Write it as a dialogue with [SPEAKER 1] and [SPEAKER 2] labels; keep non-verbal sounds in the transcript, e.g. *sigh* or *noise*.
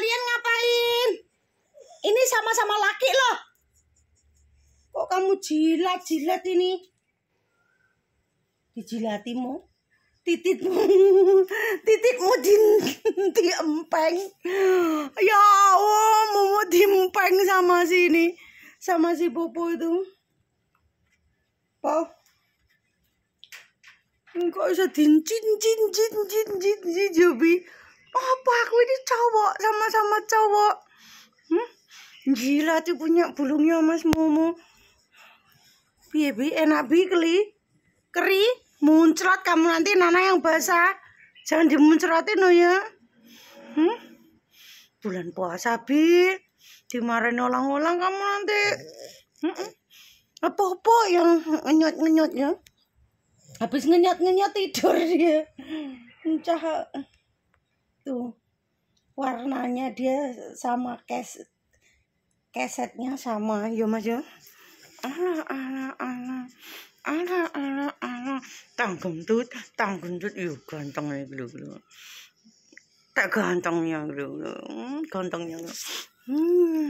[SPEAKER 1] kalian ngapain? Ini sama-sama laki loh. Kok kamu jilat-jilat ini? Dijilatimu? Tititmu, *laughs* titikmu di, di empeng. Ya Allah, mau diempeng sama sini. Sama si Popo itu. po Kok bisa dincin, jin jin jin cin, cin, cin, sama cowok hmm? gila tuh punya bulungnya mas Momo baby enak bi keri muncrat kamu nanti nana yang basah jangan dimuncratin loh ya hmm? bulan puasa bi dimarin olang-olang kamu nanti hmm apa apa yang ngenyot ngenyotnya habis ngenyot ngenyot tidur dia ya warnanya dia sama kes kesetnya sama ya mas ya ala ala ala ala ala ala tang gendut tang gendut yuk iya, ganteng ya gitu gitu tak gantengnya dulu hmm, gantengnya dulu hmm.